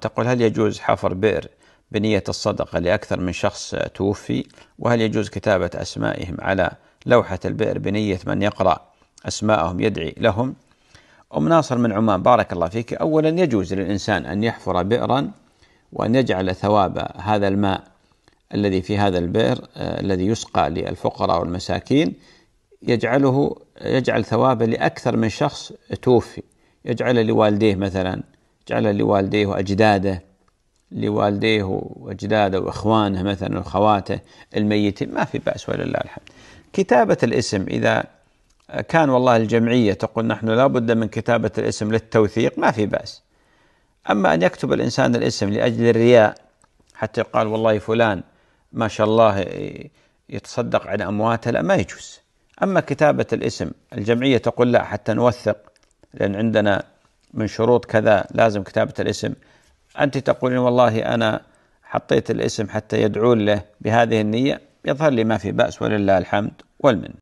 تقول هل يجوز حفر بئر بنية الصدقة لأكثر من شخص توفي وهل يجوز كتابة أسمائهم على لوحة البئر بنية من يقرأ أسماءهم يدعي لهم أم ناصر من عمان بارك الله فيك أولا يجوز للإنسان أن يحفر بئرا وأن يجعل ثواب هذا الماء الذي في هذا البئر آه، الذي يسقى للفقراء والمساكين يجعله يجعل ثوابه لأكثر من شخص توفي يجعل لوالديه مثلا جعل لوالديه وأجداده لوالديه وأجداده وإخوانه مثلا وأخواته الميتين ما في بأس ولله الحمد كتابة الاسم إذا كان والله الجمعية تقول نحن لا بد من كتابة الاسم للتوثيق ما في بأس أما أن يكتب الإنسان الاسم لأجل الرياء حتى يقال والله فلان ما شاء الله يتصدق عن أمواته لا ما يجوز أما كتابة الاسم الجمعية تقول لا حتى نوثق لأن عندنا من شروط كذا لازم كتابة الاسم أنت تقولين والله أنا حطيت الاسم حتى يدعون له بهذه النية يظهر لي ما في بأس ولله الحمد والمن